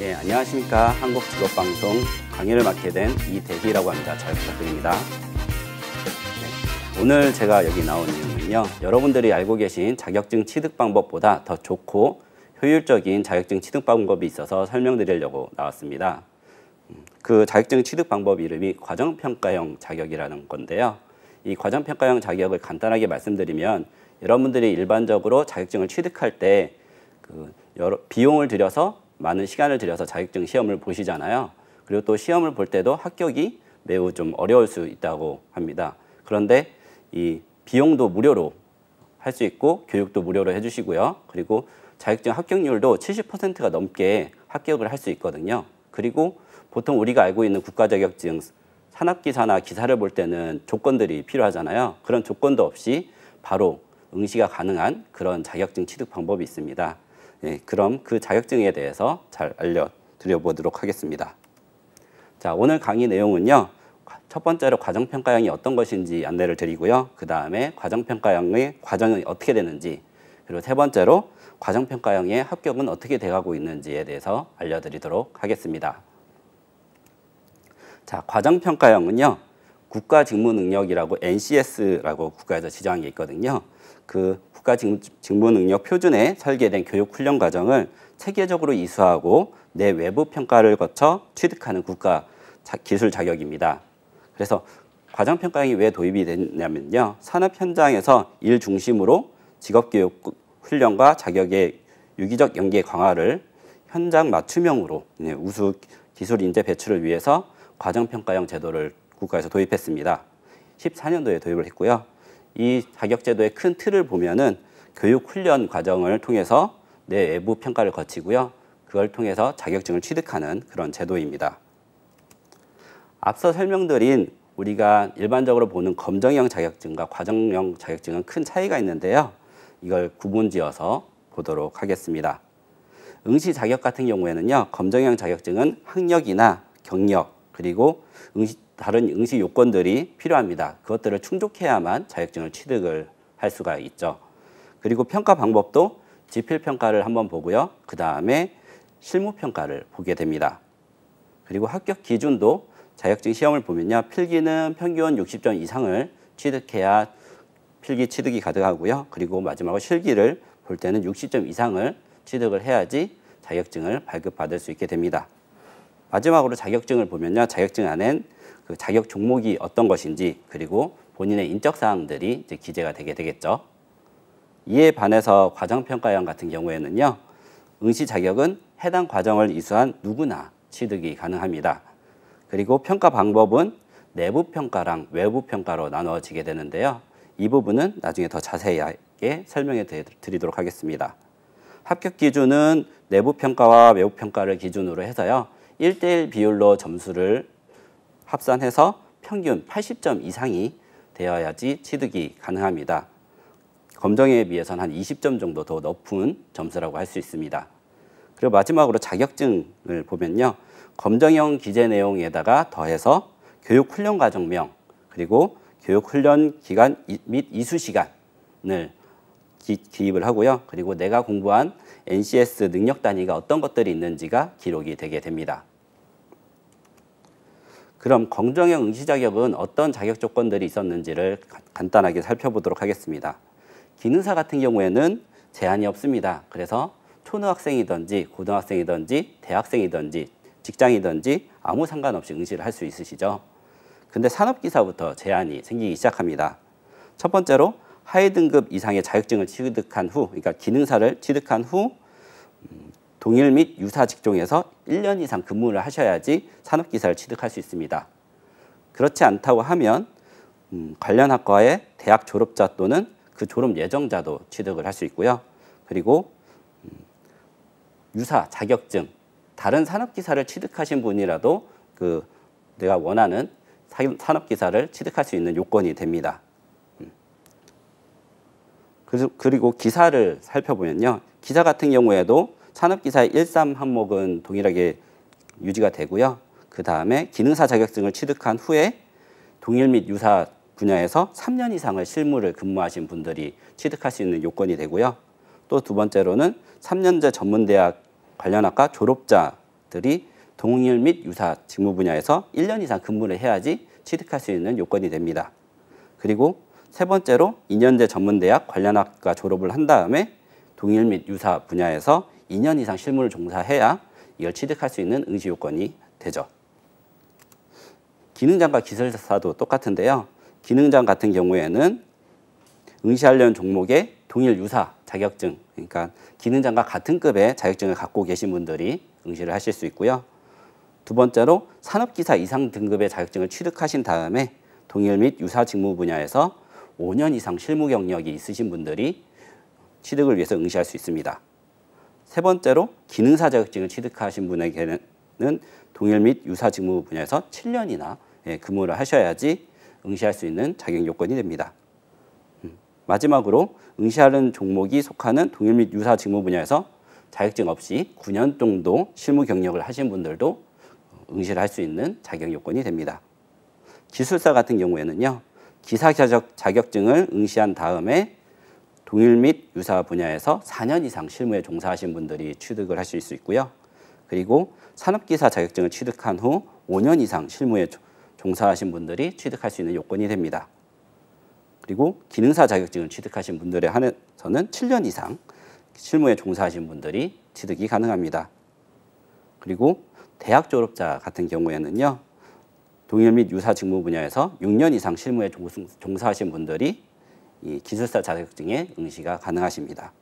예, 안녕하십니까. 한국직업방송 강의를 맡게 된 이대기라고 합니다. 잘 부탁드립니다. 네, 오늘 제가 여기 나온 이유는요. 여러분들이 알고 계신 자격증 취득 방법보다 더 좋고 효율적인 자격증 취득 방법이 있어서 설명드리려고 나왔습니다. 음, 그 자격증 취득 방법 이름이 과정평가형 자격이라는 건데요. 이 과정평가형 자격을 간단하게 말씀드리면 여러분들이 일반적으로 자격증을 취득할 때그 비용을 들여서 많은 시간을 들여서 자격증 시험을 보시잖아요. 그리고 또 시험을 볼 때도 합격이 매우 좀 어려울 수 있다고 합니다. 그런데 이 비용도 무료로 할 수 있고 교육도 무료로 해주시고요. 그리고 자격증 합격률도 70%가 넘게 합격을 할 수 있거든요. 그리고 보통 우리가 알고 있는 국가자격증 산업기사나 기사를 볼 때는 조건들이 필요하잖아요. 그런 조건도 없이 바로 응시가 가능한 그런 자격증 취득 방법이 있습니다. 예, 그럼 그 자격증에 대해서 잘 알려드려보도록 하겠습니다. 자, 오늘 강의 내용은요. 첫 번째로 과정평가형이 어떤 것인지 안내를 드리고요. 그 다음에 과정평가형의 과정이 어떻게 되는지 그리고 세 번째로 과정평가형의 합격은 어떻게 돼가고 있는지에 대해서 알려드리도록 하겠습니다. 자, 과정평가형은요. 국가직무능력이라고 NCS라고 국가에서 지정한 게 있거든요. 그 국가 직무 능력 표준에 설계된 교육 훈련 과정을 체계적으로 이수하고 내 외부 평가를 거쳐 취득하는 국가 기술 자격입니다. 그래서 과정 평가형이 왜 도입이 됐냐면요. 산업 현장에서 일 중심으로 직업 교육 훈련과 자격의 유기적 연계 강화를 현장 맞춤형으로 네, 우수 기술 인재 배출을 위해서 과정 평가형 제도를 국가에서 도입했습니다. 14년도에 도입을 했고요. 이 자격제도의 큰 틀을 보면은 교육 훈련 과정을 통해서 내 외부 평가를 거치고요. 그걸 통해서 자격증을 취득하는 그런 제도입니다. 앞서 설명드린 우리가 일반적으로 보는 검정형 자격증과 과정형 자격증은 큰 차이가 있는데요. 이걸 구분지어서 보도록 하겠습니다. 응시 자격 같은 경우에는요. 검정형 자격증은 학력이나 경력 그리고 응시 다른 응시 요건들이 필요합니다. 그것들을 충족해야만 자격증을 취득을 할 수가 있죠. 그리고 평가 방법도 지필 평가를 한번 보고요. 그 다음에 실무 평가를 보게 됩니다. 그리고 합격 기준도 자격증 시험을 보면요. 필기는 평균 60점 이상을 취득해야 필기 취득이 가능하고요. 그리고 마지막으로 실기를 볼 때는 60점 이상을 취득을 해야지 자격증을 발급받을 수 있게 됩니다. 마지막으로 자격증을 보면요. 자격증 안엔 그 자격 종목이 어떤 것인지 그리고 본인의 인적 사항들이 이제 기재가 되게 되겠죠. 이에 반해서 과정평가형 같은 경우에는요. 응시 자격은 해당 과정을 이수한 누구나 취득이 가능합니다. 그리고 평가 방법은 내부 평가랑 외부 평가로 나누어지게 되는데요. 이 부분은 나중에 더 자세하게 설명해 드리도록 하겠습니다. 합격 기준은 내부 평가와 외부 평가를 기준으로 해서요. 1대1 비율로 점수를 합산해서 평균 80점 이상이 되어야지 취득이 가능합니다. 검정에 비해서는 한 20점 정도 더 높은 점수라고 할 수 있습니다. 그리고 마지막으로 자격증을 보면요. 검정형 기재 내용에다가 더해서 교육훈련 과정명 그리고 교육훈련 기간 및 이수시간을 기입을 하고요. 그리고 내가 공부한 NCS 능력 단위가 어떤 것들이 있는지가 기록이 되게 됩니다. 그럼 검정형 응시 자격은 어떤 자격 조건들이 있었는지를 간단하게 살펴보도록 하겠습니다. 기능사 같은 경우에는 제한이 없습니다. 그래서 초등학생이든지 고등학생이든지 대학생이든지 직장이든지 아무 상관없이 응시를 할 수 있으시죠. 근데 산업기사부터 제한이 생기기 시작합니다. 첫 번째로 하위 등급 이상의 자격증을 취득한 후, 그러니까 기능사를 취득한 후 동일 및 유사 직종에서 1년 이상 근무를 하셔야지 산업기사를 취득할 수 있습니다. 그렇지 않다고 하면 음, 관련 학과의 대학 졸업자 또는 그 졸업 예정자도 취득을 할 수 있고요. 그리고 음, 유사 자격증, 다른 산업기사를 취득하신 분이라도 그 내가 원하는 산업기사를 취득할 수 있는 요건이 됩니다. 음. 그리고 기사를 살펴보면요. 기사 같은 경우에도 산업기사 의13 항목은 동일하게 유지가 되고요. 그 다음에 기능사 자격증을 취득한 후에 동일 및 유사 분야에서 3년 이상을 실무를 근무하신 분들이 취득할 수 있는 요건이 되고요. 또 두 번째로는 3년제 전문대학 관련 학과 졸업자들이 동일 및 유사 직무 분야에서 1년 이상 근무를 해야지 취득할 수 있는 요건이 됩니다. 그리고 세 번째로 2년제 전문대학 관련 학과 졸업을 한 다음에 동일 및 유사 분야에서 2년 이상 실무를 종사해야 이걸 취득할 수 있는 응시 요건이 되죠. 기능장과 기술사도 똑같은데요. 기능장 같은 경우에는 응시하려는 종목의 동일 유사 자격증, 그러니까 기능장과 같은 급의 자격증을 갖고 계신 분들이 응시를 하실 수 있고요. 두 번째로 산업기사 이상 등급의 자격증을 취득하신 다음에 동일 및 유사 직무 분야에서 5년 이상 실무 경력이 있으신 분들이 취득을 위해서 응시할 수 있습니다. 세 번째로 기능사 자격증을 취득하신 분에게는 동일 및 유사 직무 분야에서 7년이나 예, 근무를 하셔야지 응시할 수 있는 자격 요건이 됩니다. 음, 마지막으로 응시하는 종목이 속하는 동일 및 유사 직무 분야에서 자격증 없이 9년 정도 실무 경력을 하신 분들도 응시를 할 수 있는 자격 요건이 됩니다. 기술사 같은 경우에는요. 기사 자격증을 응시한 다음에 동일 및 유사 분야에서 4년 이상 실무에 종사하신 분들이 취득을 하실 수 있고요. 그리고 산업기사 자격증을 취득한 후 5년 이상 실무에 종사하신 분들이 취득할 수 있는 요건이 됩니다. 그리고 기능사 자격증을 취득하신 분들에 한해서는 7년 이상 실무에 종사하신 분들이 취득이 가능합니다. 그리고 대학 졸업자 같은 경우에는요. 동일 및 유사 직무 분야에서 6년 이상 실무에 종사하신 분들이 이 기술사 자격증에 응시가 가능하십니다.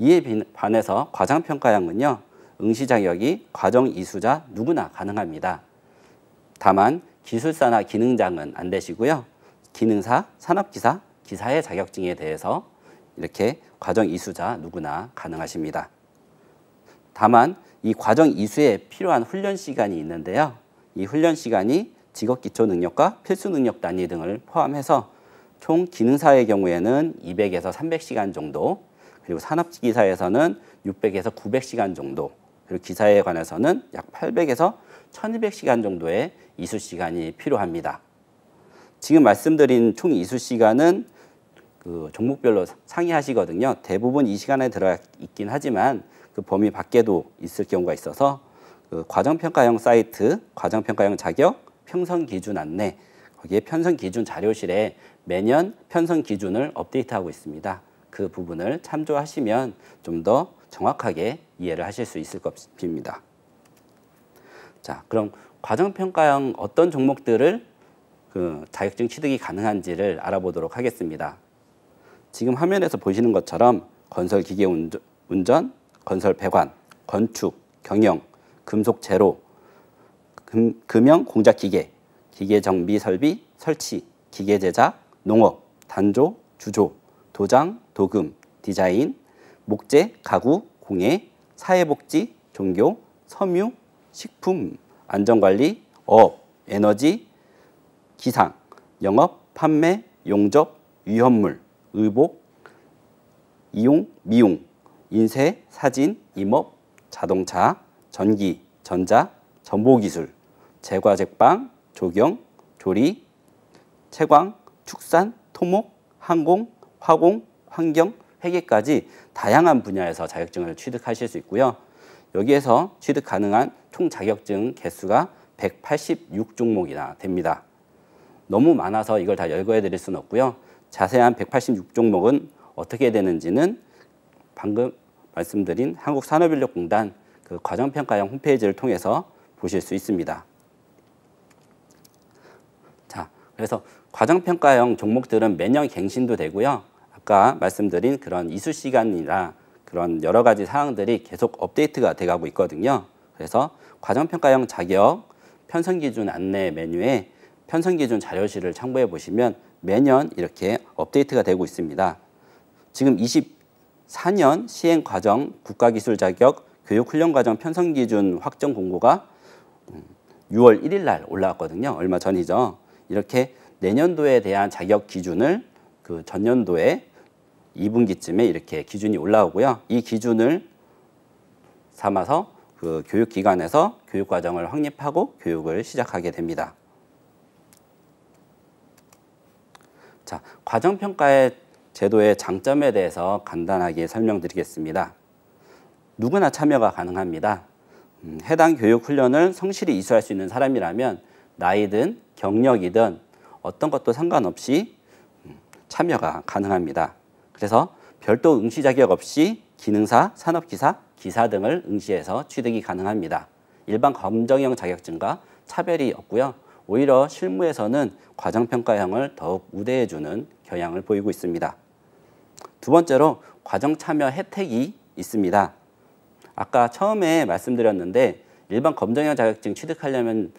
이에 반해서 과정평가형은요. 응시 자격이 과정 이수자 누구나 가능합니다. 다만 기술사나 기능장은 안 되시고요. 기능사, 산업기사, 기사의 자격증에 대해서 이렇게 과정 이수자 누구나 가능하십니다. 다만 이 과정 이수에 필요한 훈련 시간이 있는데요. 이 훈련 시간이 직업 기초 능력과 필수 능력 단위 등을 포함해서 총 기능사의 경우에는 200에서 300시간 정도, 그리고 산업기사에서는 600에서 900시간 정도, 그리고 기사에 관해서는 약 800에서 1200시간 정도의 이수 시간이 필요합니다. 지금 말씀드린 총 이수 시간은 그 종목별로 상이하시거든요. 대부분 이 시간에 들어 가 있긴 하지만 그 범위 밖에도 있을 경우가 있어서 그 과정평가형 사이트, 과정평가형 자격, 평선 기준 안내, 거기에 편성 기준 자료실에 매년 편성 기준을 업데이트하고 있습니다. 그 부분을 참조하시면 좀 더 정확하게 이해를 하실 수 있을 것입니다. 자, 그럼 과정평가형 어떤 종목들을 그 자격증 취득이 가능한지를 알아보도록 하겠습니다. 지금 화면에서 보시는 것처럼 건설 기계 운전, 건설 배관, 건축, 경영, 금속 재료 금, 금형 공작기계, 기계 정비 설비, 설치, 기계 제작, 농업, 단조, 주조, 도장, 도금, 디자인, 목재, 가구, 공예, 사회복지, 종교, 섬유, 식품, 안전관리, 어업, 에너지, 기상, 영업, 판매, 용접, 위험물, 의복, 이용, 미용, 인쇄, 사진, 임업, 자동차, 전기, 전자, 전보기술, 제과제빵, 조경, 조리, 채광, 축산, 토목, 항공, 화공, 환경, 회계까지 다양한 분야에서 자격증을 취득하실 수 있고요. 여기에서 취득 가능한 총 자격증 개수가 186종목이나 됩니다. 너무 많아서 이걸 다 열거해 드릴 수는 없고요. 자세한 186종목은 어떻게 되는지는 방금 말씀드린 한국산업인력공단 그 과정평가형 홈페이지를 통해서 보실 수 있습니다. 그래서 과정평가형 종목들은 매년 갱신도 되고요. 아까 말씀드린 그런 이수 시간이나 그런 여러 가지 사항들이 계속 업데이트가 돼가고 있거든요. 그래서 과정평가형 자격 편성기준 안내 메뉴에 편성기준 자료실을 참고해 보시면 매년 이렇게 업데이트가 되고 있습니다. 지금 24년 시행과정 국가기술자격 교육훈련과정 편성기준 확정 공고가 6월 음, 1일 날 올라왔거든요. 얼마 전이죠. 이렇게 내년도에 대한 자격 기준을 그 전년도에 2분기쯤에 이렇게 기준이 올라오고요. 이 기준을 삼아서 그 교육기관에서 교육과정을 확립하고 교육을 시작하게 됩니다. 자, 과정평가의 제도의 장점에 대해서 간단하게 설명드리겠습니다. 누구나 참여가 가능합니다. 음, 해당 교육 훈련을 성실히 이수할 수 있는 사람이라면 나이든 경력이든 어떤 것도 상관없이 음, 참여가 가능합니다. 그래서 별도 응시 자격 없이 기능사, 산업기사, 기사 등을 응시해서 취득이 가능합니다. 일반 검정형 자격증과 차별이 없고요. 오히려 실무에서는 과정평가형을 더욱 우대해주는 경향을 보이고 있습니다. 두 번째로 과정 참여 혜택이 있습니다. 아까 처음에 말씀드렸는데 일반 검정형 자격증 취득하려면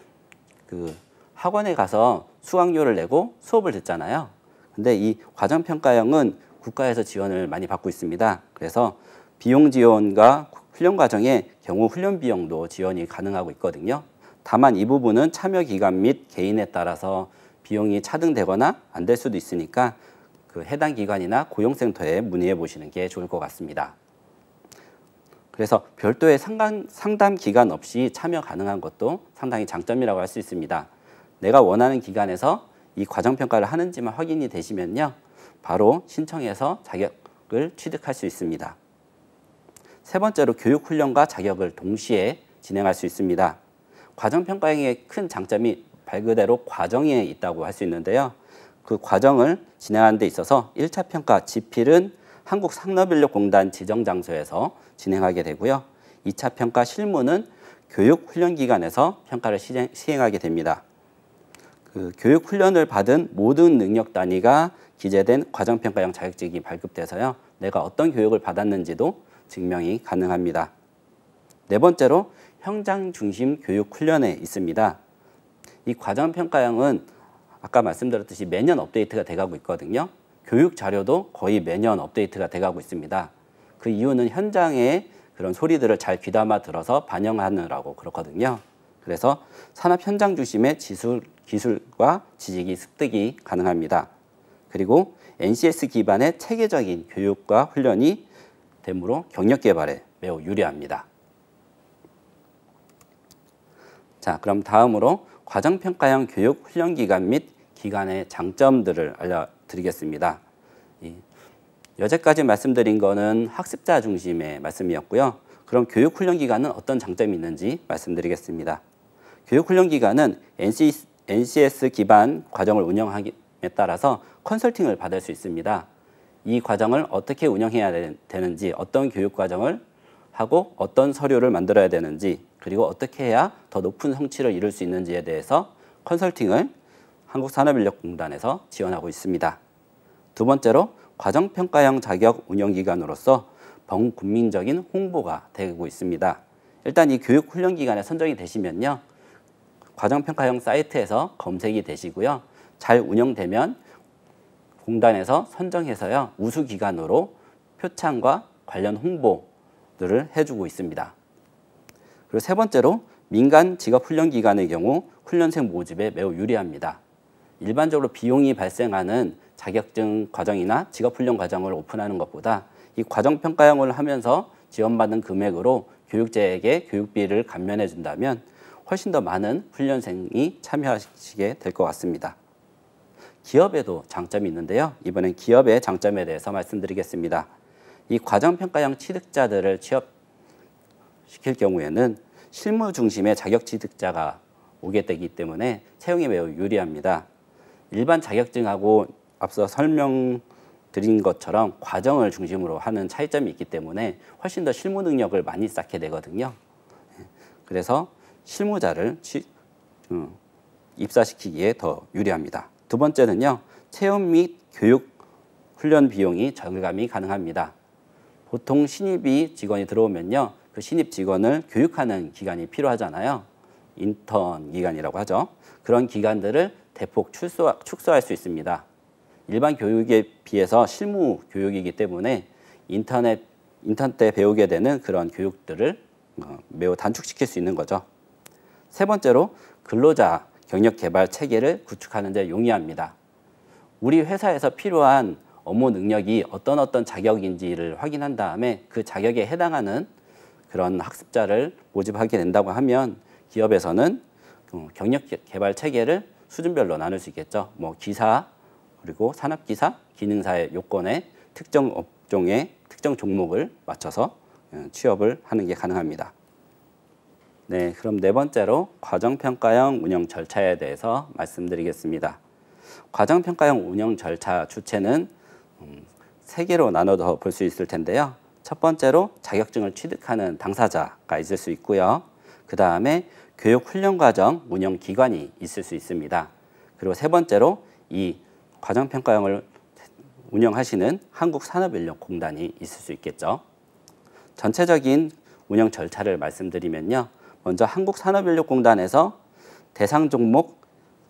그 학원에 가서 수강료를 내고 수업을 듣잖아요. 근데 이 과정평가형은 국가에서 지원을 많이 받고 있습니다. 그래서 비용 지원과 훈련 과정의 경우 훈련 비용도 지원이 가능하고 있거든요. 다만 이 부분은 참여 기간 및 개인에 따라서 비용이 차등되거나 안 될 수도 있으니까 그 해당 기관이나 고용센터에 문의해 보시는 게 좋을 것 같습니다. 그래서 별도의 상담, 상담 기간 없이 참여 가능한 것도 상당히 장점이라고 할 수 있습니다. 내가 원하는 기간에서 이 과정 평가를 하는지만 확인이 되시면요. 바로 신청해서 자격을 취득할 수 있습니다. 세 번째로 교육 훈련과 자격을 동시에 진행할 수 있습니다. 과정 평가행의 큰 장점이 말 그대로 과정에 있다고 할 수 있는데요. 그 과정을 진행하는 데 있어서 1차 평가 지필은 한국상업인력공단 지정장소에서 진행하게 되고요. 2차 평가 실무는 교육훈련기관에서 평가를 시행하게 됩니다. 그 교육 훈련을 받은 모든 능력 단위가 기재된 과정평가형 자격증이 발급돼서요. 내가 어떤 교육을 받았는지도 증명이 가능합니다. 네 번째로 현장 중심 교육 훈련에 있습니다. 이 과정평가형은 아까 말씀드렸듯이 매년 업데이트가 돼가고 있거든요. 교육 자료도 거의 매년 업데이트가 돼가고 있습니다. 그 이유는 현장의 그런 소리들을 잘 귀담아 들어서 반영하느라고 그렇거든요. 그래서 산업 현장 중심의 지술 기술과 지식이 습득이 가능합니다. 그리고 NCS 기반의 체계적인 교육과 훈련이 되므로 경력 개발에 매우 유리합니다. 자, 그럼 다음으로 과정평가형 교육 훈련 기간 및 기간의 장점들을 알려드리겠습니다. 여태까지 말씀드린 거는 학습자 중심의 말씀이었고요. 그럼 교육훈련 기간은 어떤 장점이 있는지 말씀드리겠습니다. 교육훈련 기간은 NCS NCS 기반 과정을 운영함에 따라서 컨설팅을 받을 수 있습니다. 이 과정을 어떻게 운영해야 되는지, 어떤 교육 과정을 하고 어떤 서류를 만들어야 되는지, 그리고 어떻게 해야 더 높은 성취를 이룰 수 있는지에 대해서 컨설팅을 한국산업인력공단에서 지원하고 있습니다. 두 번째로 과정평가형 자격 운영기관으로서 범국민적인 홍보가 되고 있습니다. 일단 이 교육 훈련기관에 선정이 되시면요. 과정평가형 사이트에서 검색이 되시고요. 잘 운영되면 공단에서 선정해서요. 우수기관으로 표창과 관련 홍보들을 해주고 있습니다. 그리고 세 번째로 민간 직업훈련기관의 경우 훈련생 모집에 매우 유리합니다. 일반적으로 비용이 발생하는 자격증 과정이나 직업훈련 과정을 오픈하는 것보다 이 과정평가형을 하면서 지원받는 금액으로 교육자에게 교육비를 감면해 준다면 훨씬 더 많은 훈련생이 참여하시게 될 것 같습니다. 기업에도 장점이 있는데요. 이번엔 기업의 장점에 대해서 말씀드리겠습니다. 이 과정평가형 취득자들을 취업시킬 경우에는 실무 중심의 자격 취득자가 오게 되기 때문에 채용이 매우 유리합니다. 일반 자격증하고 앞서 설명드린 것처럼 과정을 중심으로 하는 차이점이 있기 때문에 훨씬 더 실무 능력을 많이 쌓게 되거든요. 예, 그래서 실무자를 취, 음, 어, 입사시키기에 더 유리합니다. 두 번째는요. 체험 및 교육 훈련 비용이 절감이 가능합니다. 보통 신입이 직원이 들어오면요. 그 신입 직원을 교육하는 기간이 필요하잖아요. 인턴 기간이라고 하죠. 그런 기간들을 대폭 축소, 축소할 수 있습니다. 일반 교육에 비해서 실무 교육이기 때문에 인터넷 인턴 때 배우게 되는 그런 교육들을 어, 매우 단축시킬 수 있는 거죠. 세 번째로 근로자 경력 개발 체계를 구축하는 데 용이합니다. 우리 회사에서 필요한 업무 능력이 어떤 어떤 자격인지를 확인한 다음에 그 자격에 해당하는 그런 학습자를 모집하게 된다고 하면 기업에서는 어, 경력 개발 체계를 수준별로 나눌 수 있겠죠. 뭐 기사, 그리고 산업기사, 기능사의 요건에 특정 업종의 특정 종목을 맞춰서 어, 취업을 하는 게 가능합니다. 네, 그럼 네 번째로 과정평가형 운영 절차에 대해서 말씀드리겠습니다. 과정평가형 운영 절차 주체는 음, 세 개로 나눠서 볼 수 있을 텐데요. 첫 번째로 자격증을 취득하는 당사자가 있을 수 있고요. 그 다음에 교육훈련과정 운영기관이 있을 수 있습니다. 그리고 세 번째로 이 과정평가형을 운영하시는 한국산업인력공단이 있을 수 있겠죠. 전체적인 운영 절차를 말씀드리면요. 먼저 한국산업인력공단에서 대상 종목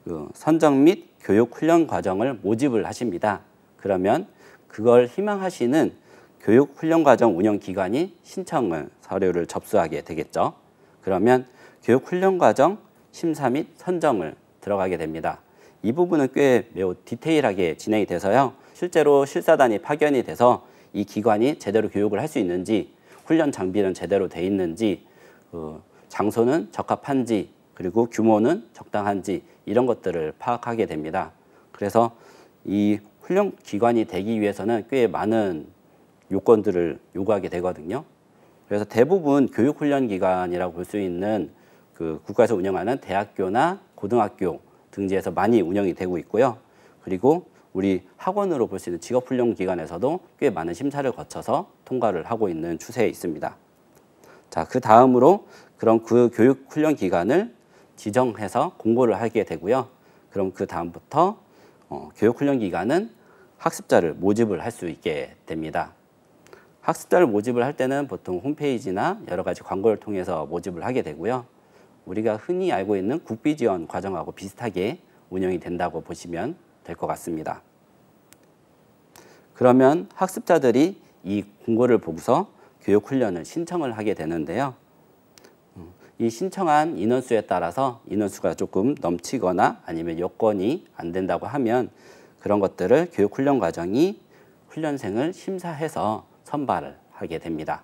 그 선정 및 교육 훈련 과정을 모집을 하십니다. 그러면 그걸 희망하시는 교육 훈련 과정 운영 기관이 신청을 서류를 접수하게 되겠죠. 그러면 교육 훈련 과정 심사 및 선정을 들어가게 됩니다. 이 부분은 꽤 매우 디테일하게 진행이 돼서요. 실제로 실사단이 파견이 돼서 이 기관이 제대로 교육을 할 수 있는지 훈련 장비는 제대로 돼 있는지 그 장소는 적합한지 그리고 규모는 적당한지 이런 것들을 파악하게 됩니다. 그래서 이 훈련 기관이 되기 위해서는 꽤 많은 요건들을 요구하게 되거든요. 그래서 대부분 교육 훈련 기관이라고 볼 수 있는 그 국가에서 운영하는 대학교나 고등학교 등지에서 많이 운영이 되고 있고요. 그리고 우리 학원으로 볼 수 있는 직업훈련 기관에서도 꽤 많은 심사를 거쳐서 통과를 하고 있는 추세에 있습니다. 자, 그 다음으로 그런 그 교육 훈련 기간을 지정해서 공고를 하게 되고요. 그럼 그 다음부터 어, 교육 훈련 기간은 학습자를 모집을 할 수 있게 됩니다. 학습자를 모집을 할 때는 보통 홈페이지나 여러 가지 광고를 통해서 모집을 하게 되고요. 우리가 흔히 알고 있는 국비 지원 과정하고 비슷하게 운영이 된다고 보시면 될 것 같습니다. 그러면 학습자들이 이 공고를 보고서 교육 훈련을 신청을 하게 되는데요. 음, 이 신청한 인원수에 따라서 인원수가 조금 넘치거나 아니면 요건이 안 된다고 하면 그런 것들을 교육 훈련 과정이 훈련생을 심사해서 선발을 하게 됩니다.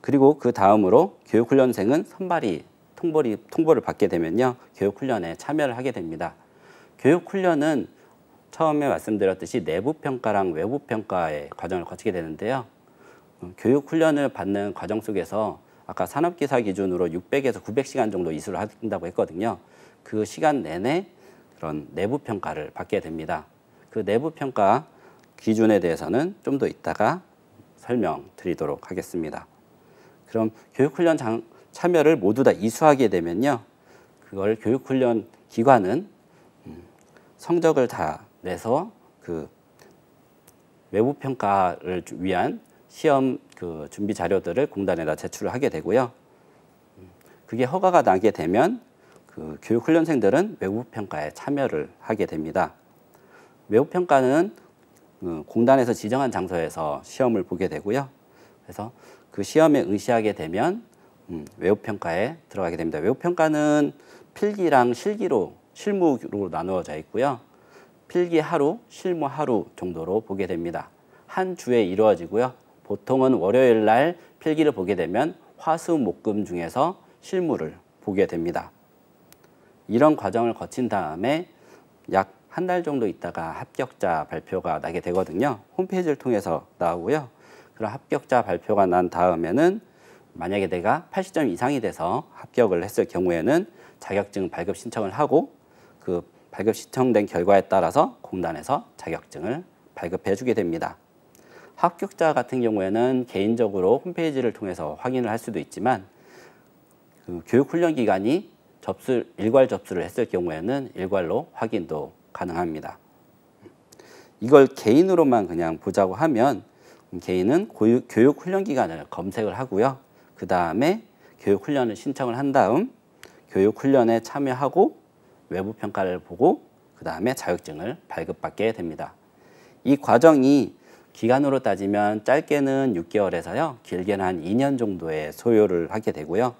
그리고 그 다음으로 교육 훈련생은 선발이 통보리, 통보를 받게 되면요. 교육 훈련에 참여를 하게 됩니다. 교육 훈련은 처음에 말씀드렸듯이 내부 평가랑 외부 평가의 과정을 거치게 되는데요. 교육 훈련을 받는 과정 속에서 아까 산업기사 기준으로 600에서 900시간 정도 이수를 한다고 했거든요. 그 시간 내내 그런 내부 평가를 받게 됩니다. 그 내부 평가 기준에 대해서는 좀 더 이따가 설명드리도록 하겠습니다. 그럼 교육훈련 장, 참여를 모두 다 이수하게 되면요. 그걸 교육훈련 기관은 음, 성적을 다 내서 그 외부 평가를 위한 시험 그 준비 자료들을 공단에다 제출을 하게 되고요. 그게 허가가 나게 되면 그 교육 훈련생들은 외부 평가에 참여를 하게 됩니다. 외부 평가는 그 공단에서 지정한 장소에서 시험을 보게 되고요. 그래서 그 시험에 응시하게 되면 음, 외부 평가에 들어가게 됩니다. 외부 평가는 필기랑 실기로 실무로 나누어져 있고요. 필기 하루, 실무 하루 정도로 보게 됩니다. 한 주에 이루어지고요. 보통은 월요일 날 필기를 보게 되면 화수목금 중에서 실물을 보게 됩니다. 이런 과정을 거친 다음에 약 한 달 정도 있다가 합격자 발표가 나게 되거든요. 홈페이지를 통해서 나오고요. 그런 합격자 발표가 난 다음에는 만약에 내가 80점 이상이 돼서 합격을 했을 경우에는 자격증 발급 신청을 하고 그 발급 신청된 결과에 따라서 공단에서 자격증을 발급해 주게 됩니다. 합격자 같은 경우에는 개인적으로 홈페이지를 통해서 확인을 할 수도 있지만 그 교육훈련 기간이 접수 일괄 접수를 했을 경우에는 일괄로 확인도 가능합니다. 이걸 개인으로만 그냥 보자고 하면 개인은 교육 훈련 기간을 검색을 하고요. 그 다음에 교육 훈련을 신청을 한 다음 교육 훈련에 참여하고 외부 평가를 보고 그 다음에 자격증을 발급받게 됩니다. 이 과정이 기간으로 따지면 짧게는 6개월에서요, 길게는 한 2년 정도의 소요를 하게 되고요.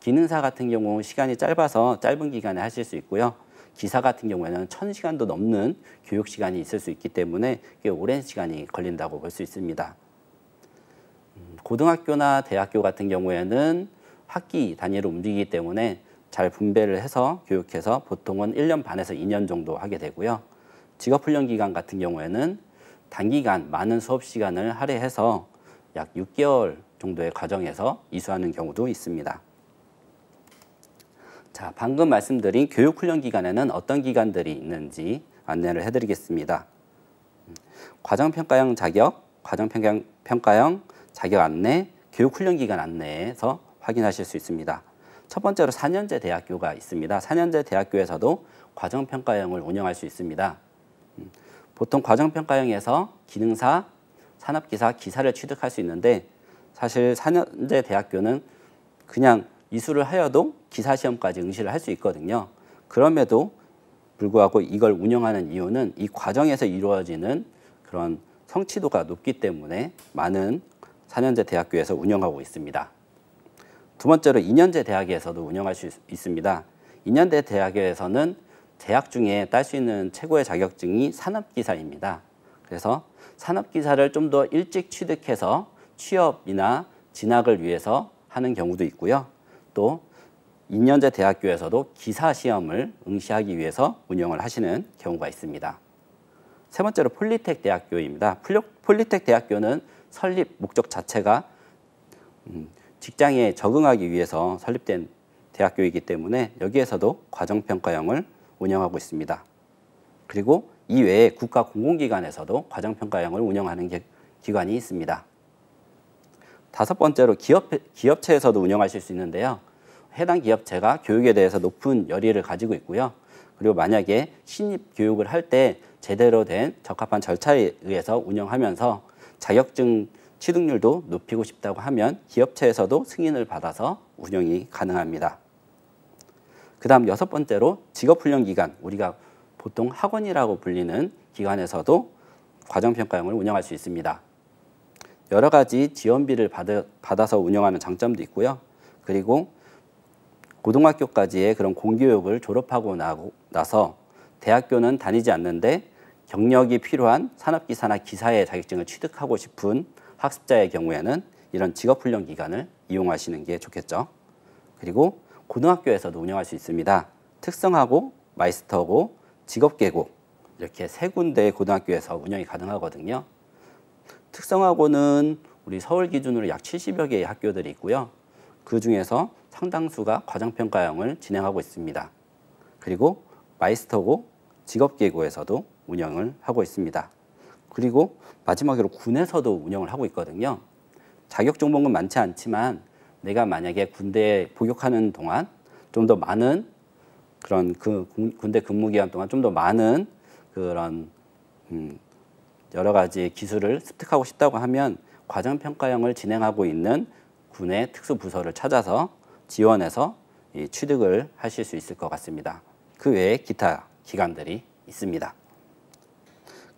기능사 같은 경우 시간이 짧아서 짧은 기간에 하실 수 있고요. 기사 같은 경우에는 1 0 0 0시간도 넘는 교육 시간이 있을 수 있기 때문에 꽤 오랜 시간이 걸린다고 볼 수 있습니다. 음, 고등학교나 대학교 같은 경우에는 학기 단위로 움직이기 때문에 잘 분배를 해서 교육해서 보통은 1년 반에서 2년 정도 하게 되고요. 직업훈련 기간 같은 경우에는 단기간 많은 수업 시간을 할애해서 약 6개월 정도의 과정에서 이수하는 경우도 있습니다. 자, 방금 말씀드린 교육훈련 기간에는 어떤 기간들이 있는지 안내를 해드리겠습니다. 과정평가형 자격, 과정평가형 자격 안내, 교육훈련 기간 안내에서 확인하실 수 있습니다. 첫 번째로 4년제 대학교가 있습니다. 4년제 대학교에서도 과정평가형을 운영할 수 있습니다. 음, 보통 과정평가형에서 기능사, 산업기사, 기사를 취득할 수 있는데 사실 산현대 대학교는 그냥 이수를 하여도 기사시험까지 응시를 할 수 있거든요. 그럼에도 불구하고 이걸 운영하는 이유는 이 과정에서 이루어지는 그런 성취도가 높기 때문에 많은 4년제 대학교에서 운영하고 있습니다. 두 번째로 2년제 대학에서도 운영할 수 있습니다. 2년제 대학에서는 제학 중에 딸 수 있는 최고의 자격증이 산업기사입니다. 그래서 산업기사를 좀 더 일찍 취득해서 취업이나 진학을 위해서 하는 경우도 있고요. 또 2년제 대학교에서도 기사 시험을 응시하기 위해서 운영을 하시는 경우가 있습니다. 세 번째로 폴리텍 대학교입니다. 폴리텍 대학교는 설립 목적 자체가 음, 직장에 적응하기 위해서 설립된 대학교이기 때문에 여기에서도 과정평가형을 운영하고 있습니다. 그리고 이외에 국가 공공기관에서도 과정평가형을 운영하는 기관이 있습니다. 다섯 번째로 기업, 기업체에서도 운영하실 수 있는데요. 해당 기업체가 교육에 대해서 높은 열의를 가지고 있고요. 그리고 만약에 신입 교육을 할 때 제대로 된 적합한 절차에 의해서 운영하면서 자격증 취득률도 높이고 싶다고 하면 기업체에서도 승인을 받아서 운영이 가능합니다. 그 다음 여섯 번째로 직업훈련 기간, 우리가 보통 학원이라고 불리는 기관에서도 과정평가형을 운영할 수 있습니다. 여러 가지 지원비를 받아, 서 운영하는 장점도 있고요. 그리고 고등학교까지의 그런 공교육을 졸업하고 나서 대학교는 다니지 않는데 경력이 필요한 산업기사나 기사의 자격증을 취득하고 싶은 학습자의 경우에는 이런 직업훈련 기간을 이용하시는 게 좋겠죠. 그리고 고등학교에서도 운영할 수 있습니다. 특성화고, 마이스터고, 직업계고 이렇게 세 군데의 고등학교에서 운영이 가능하거든요. 특성화고는 우리 서울 기준으로 약 70여 개의 학교들이 있고요. 그 중에서 상당수가 과정평가형을 진행하고 있습니다. 그리고 마이스터고 직업계고에서도 운영을 하고 있습니다. 그리고 마지막으로 군에서도 운영을 하고 있거든요. 자격종목은 많지 않지만 내가 만약에 군대에 복역하는 동안 좀 더 많은 그런 그 군대 근무 기간 동안 좀 더 많은 그런 음 여러 가지 기술을 습득하고 싶다고 하면 과정 평가형을 진행하고 있는 군의 특수 부서를 찾아서 지원해서 이 취득을 하실 수 있을 것 같습니다. 그 외에 기타 기관들이 있습니다.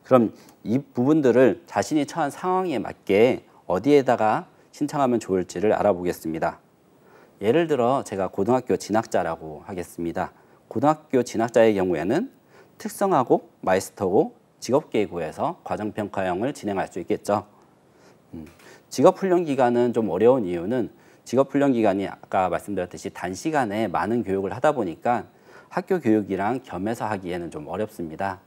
그럼 이 부분들을 자신이 처한 상황에 맞게 어디에다가 신청하면 좋을지를 알아보겠습니다. 예를 들어 제가 고등학교 진학자라고 하겠습니다. 고등학교 진학자의 경우에는 특성화고, 마이스터고, 직업계고에서 과정평가형을 진행할 수 있겠죠. 음, 직업훈련기간은 좀 어려운 이유는 직업훈련기간이 아까 말씀드렸듯이 단시간에 많은 교육을 하다 보니까 학교 교육이랑 겸해서 하기에는 좀 어렵습니다.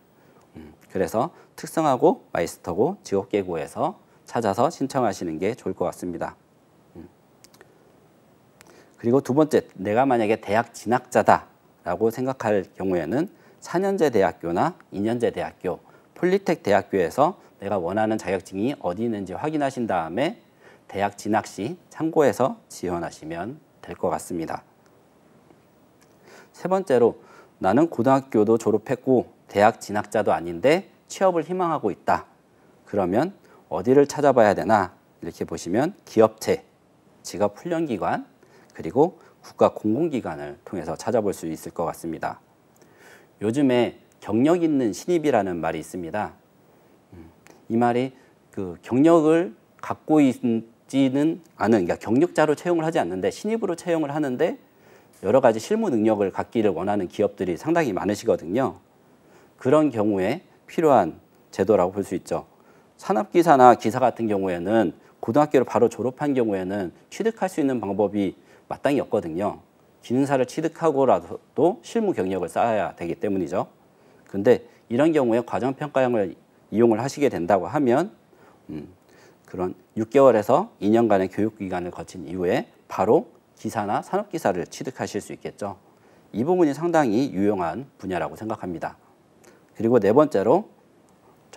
음, 그래서 특성화고, 마이스터고, 직업계고에서 찾아서 신청하시는 게 좋을 것 같습니다. 음. 그리고 두 번째, 내가 만약에 대학 진학자다라고 생각할 경우에는 4년제 대학교나 2년제 대학교, 폴리텍 대학교에서 내가 원하는 자격증이 어디 있는지 확인하신 다음에 대학 진학 시 참고해서 지원하시면 될 것 같습니다. 세 번째로 나는 고등학교도 졸업했고 대학 진학자도 아닌데 취업을 희망하고 있다. 그러면 어디를 찾아봐야 되나 이렇게 보시면 기업체, 직업 훈련기관, 그리고 국가 공공기관을 통해서 찾아볼 수 있을 것 같습니다. 요즘에 경력 있는 신입이라는 말이 있습니다. 음, 이 말이 그 경력을 갖고 있지는 않은, 그러니까 경력자로 채용을 하지 않는데 신입으로 채용을 하는데 여러 가지 실무 능력을 갖기를 원하는 기업들이 상당히 많으시거든요. 그런 경우에 필요한 제도라고 볼 수 있죠. 산업기사나 기사 같은 경우에는 고등학교를 바로 졸업한 경우에는 취득할 수 있는 방법이 마땅히 없거든요. 기능사를 취득하고라도 실무 경력을 쌓아야 되기 때문이죠. 근데 이런 경우에 과정평가형을 이용을 하시게 된다고 하면 음, 그런 6개월에서 2년간의 교육기간을 거친 이후에 바로 기사나 산업기사를 취득하실 수 있겠죠. 이 부분이 상당히 유용한 분야라고 생각합니다. 그리고 네 번째로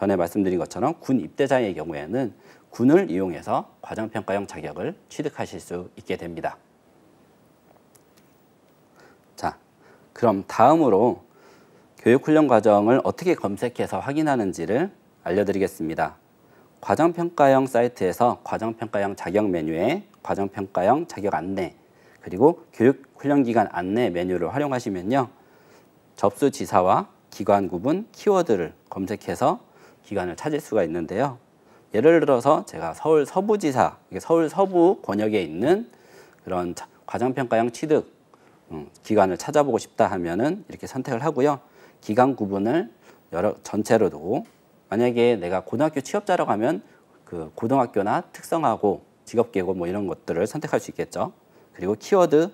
전에 말씀드린 것처럼 군 입대자의 경우에는 군을 이용해서 과정평가형 자격을 취득하실 수 있게 됩니다. 자, 그럼 다음으로 교육훈련 과정을 어떻게 검색해서 확인하는지를 알려드리겠습니다. 과정평가형 사이트에서 과정평가형 자격 메뉴에 과정평가형 자격 안내 그리고 교육훈련기간 안내 메뉴를 활용하시면요. 접수지사와 기관 구분 키워드를 검색해서 기관을 찾을 수가 있는데요. 예를 들어서 제가 서울 서부지사, 서울 서부 권역에 있는 그런 과장평가형 취득 음, 기관을 찾아보고 싶다 하면은 이렇게 선택을 하고요. 기관 구분을 여러 전체로 도 만약에 내가 고등학교 취업자라고 하면 그 고등학교나 특성하고 직업계고 뭐 이런 것들을 선택할 수 있겠죠. 그리고 키워드를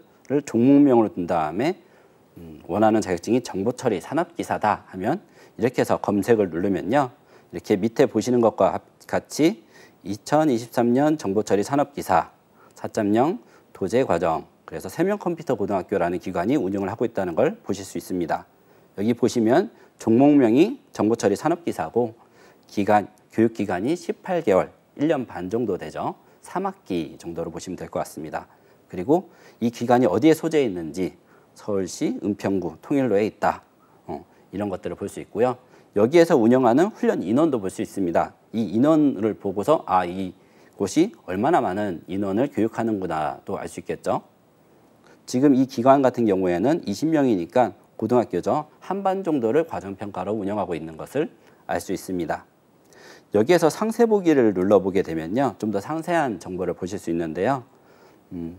종목명으로 둔 다음에 음, 원하는 자격증이 정보 처리 산업기사다 하면 이렇게 해서 검색을 누르면요. 이렇게 밑에 보시는 것과 같이 2023년 정보처리 산업기사 4.0 도제 과정 그래서 세명 컴퓨터 고등학교라는 기관이 운영을 하고 있다는 걸 보실 수 있습니다. 여기 보시면 종목명이 정보처리 산업기사고 기간 교육기간이 18개월 1년 반 정도 되죠. 3학기 정도로 보시면 될 것 같습니다. 그리고 이 기관이 어디에 소재해 있는지 서울시 은평구 통일로에 있다. 어, 이런 것들을 볼 수 있고요. 여기에서 운영하는 훈련 인원도 볼 수 있습니다. 이 인원을 보고서 아 이곳이 얼마나 많은 인원을 교육하는구나도 알 수 있겠죠. 지금 이 기관 같은 경우에는 20명이니까 고등학교죠. 한 반 정도를 과정평가로 운영하고 있는 것을 알 수 있습니다. 여기에서 상세 보기를 눌러보게 되면요. 좀 더 상세한 정보를 보실 수 있는데요. 음,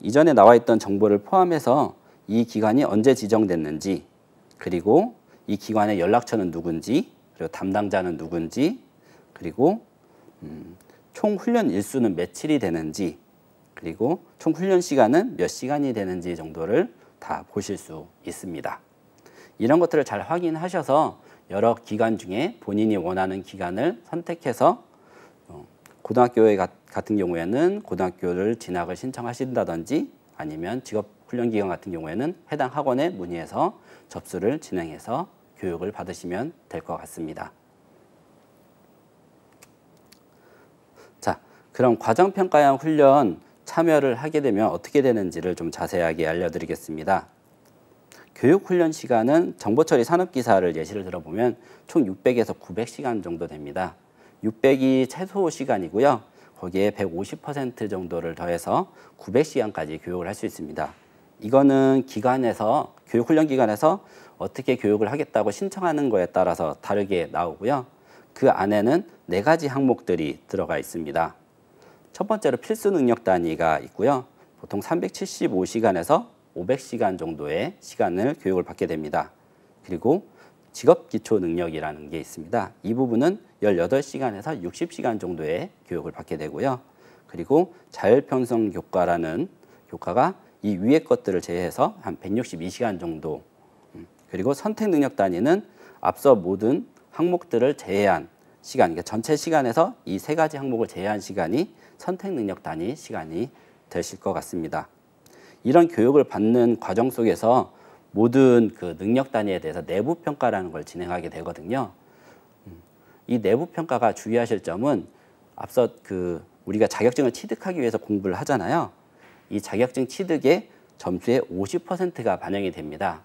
이전에 나와 있던 정보를 포함해서 이 기간이 언제 지정됐는지 그리고 이 기관의 연락처는 누군지 그리고 담당자는 누군지 그리고 음, 총 훈련 일수는 며칠이 되는지 그리고 총 훈련 시간은 몇 시간이 되는지 정도를 다 보실 수 있습니다. 이런 것들을 잘 확인하셔서 여러 기간 중에 본인이 원하는 기간을 선택해서 어, 고등학교에 같은 경우에는 고등학교를 진학을 신청하신다든지 아니면 직업훈련기관 같은 경우에는 해당 학원에 문의해서 접수를 진행해서 교육을 받으시면 될 것 같습니다. 자, 그럼 과정평가형 훈련 참여를 하게 되면 어떻게 되는지를 좀 자세하게 알려드리겠습니다. 교육훈련 시간은 정보처리 산업기사를 예시를 들어보면 총 600에서 900시간 정도 됩니다. 600이 최소 시간이고요. 거기에 150% 정도를 더해서 900시간까지 교육을 할 수 있습니다. 이거는 기관에서 교육훈련 기관에서 어떻게 교육을 하겠다고 신청하는 거에 따라서 다르게 나오고요. 그 안에는 네 가지 항목들이 들어가 있습니다. 첫 번째로 필수 능력 단위가 있고요. 보통 375시간에서 500시간 정도의 시간을 교육을 받게 됩니다. 그리고 직업 기초 능력이라는 게 있습니다. 이 부분은 18시간에서 60시간 정도의 교육을 받게 되고요. 그리고 자율 편성 교과라는 교과가 이 위에 것들을 제외해서 한 162시간 정도 음, 그리고 선택 능력 단위는 앞서 모든 항목들을 제외한 시간, 그러니까 전체 시간에서 이 세 가지 항목을 제외한 시간이 선택 능력 단위 시간이 되실 것 같습니다. 이런 교육을 받는 과정 속에서 모든 그 능력 단위에 대해서 내부 평가라는 걸 진행하게 되거든요. 음, 이 내부 평가가 주의하실 점은 앞서 그 우리가 자격증을 취득하기 위해서 공부를 하잖아요. 이 자격증 취득의 점수의 50%가 반영이 됩니다.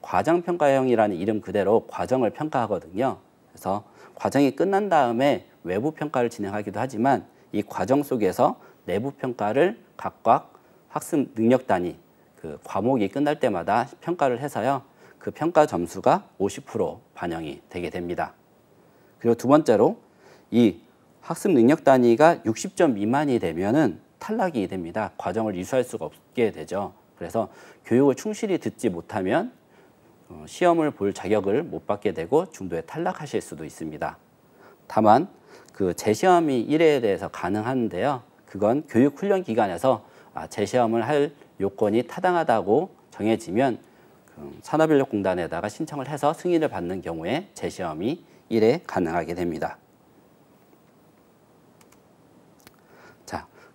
과정평가형이라는 이름 그대로 과정을 평가하거든요. 그래서 과정이 끝난 다음에 외부 평가를 진행하기도 하지만 이 과정 속에서 내부 평가를 각각 학습 능력 단위 그 과목이 끝날 때마다 평가를 해서요. 그 평가 점수가 50% 반영이 되게 됩니다. 그리고 두 번째로 이 학습 능력 단위가 60점 미만이 되면은 탈락이 됩니다. 과정을 이수할 수가 없게 되죠. 그래서 교육을 충실히 듣지 못하면 어, 시험을 볼 자격을 못 받게 되고 중도에 탈락하실 수도 있습니다. 다만 그 재시험이 일회에 대해서 가능한데요. 그건 교육 훈련 기관에서 아, 재시험을 할 요건이 타당하다고 정해지면 그 산업인력공단에다가 신청을 해서 승인을 받는 경우에 재시험이 일회 가능하게 됩니다.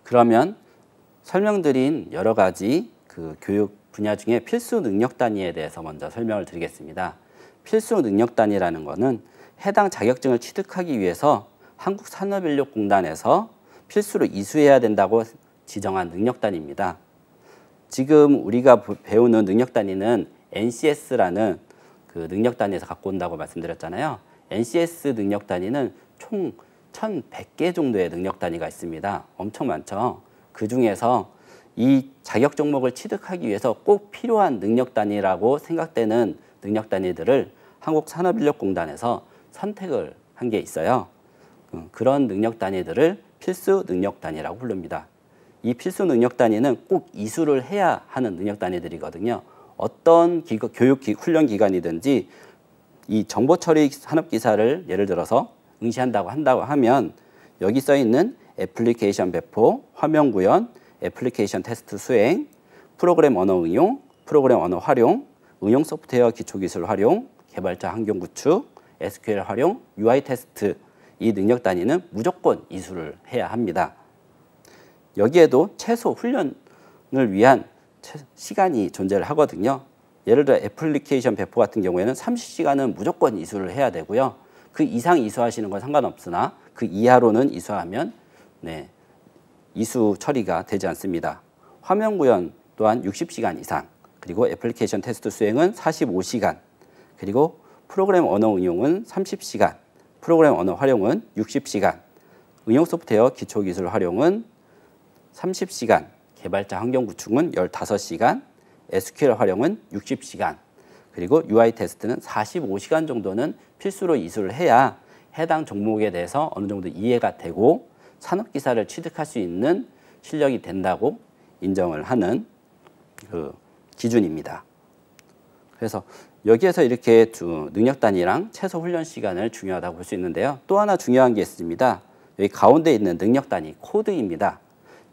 그러면 설명드린 여러 가지 그 교육 분야 중에 필수 능력 단위에 대해서 먼저 설명을 드리겠습니다. 필수 능력 단위라는 것은 해당 자격증을 취득하기 위해서 한국산업인력공단에서 필수로 이수해야 된다고 지정한 능력 단위입니다. 지금 우리가 배우는 능력 단위는 NCS라는 그 능력 단위에서 갖고 온다고 말씀드렸잖아요. NCS 능력 단위는 총 1,100개 정도의 능력 단위가 있습니다. 엄청 많죠. 그 중에서 이 자격 종목을 취득하기 위해서 꼭 필요한 능력 단위라고 생각되는 능력 단위들을 한국산업인력공단에서 선택을 한 게 있어요. 음, 그런 능력 단위들을 필수 능력 단위라고 부릅니다. 이 필수 능력 단위는 꼭 이수를 해야 하는 능력 단위들이거든요. 어떤 기 교육 기, 훈련 기관이든지 이 정보 처리 산업 기사를 예를 들어서 응시한다고 한다고 하면 여기 써 있는 애플리케이션 배포, 화면 구현, 애플리케이션 테스트 수행, 프로그램 언어 응용, 프로그램 언어 활용, 응용 소프트웨어 기초기술 활용, 개발자 환경 구축, SQL 활용, UI 테스트 이 능력 단위는 무조건 이수를 해야 합니다. 여기에도 최소 훈련을 위한 시간이 존재를 하거든요. 예를 들어 애플리케이션 배포 같은 경우에는 30시간은 무조건 이수를 해야 되고요. 그 이상 이수하시는 건 상관없으나 그 이하로는 이수하면 네, 이수 처리가 되지 않습니다. 화면 구현 또한 60시간 이상 그리고 애플리케이션 테스트 수행은 45시간 그리고 프로그램 언어 응용은 30시간 프로그램 언어 활용은 60시간 응용 소프트웨어 기초기술 활용은 30시간 개발자 환경 구축은 15시간 SQL 활용은 60시간 그리고 UI 테스트는 45시간 정도는 필수로 이수를 해야 해당 종목에 대해서 어느 정도 이해가 되고 산업기사를 취득할 수 있는 실력이 된다고 인정을 하는 그 기준입니다. 그래서 여기에서 이렇게 두 능력 단위랑 최소 훈련 시간을 중요하다고 볼 수 있는데요. 또 하나 중요한 게 있습니다. 여기 가운데 있는 능력 단위 코드입니다.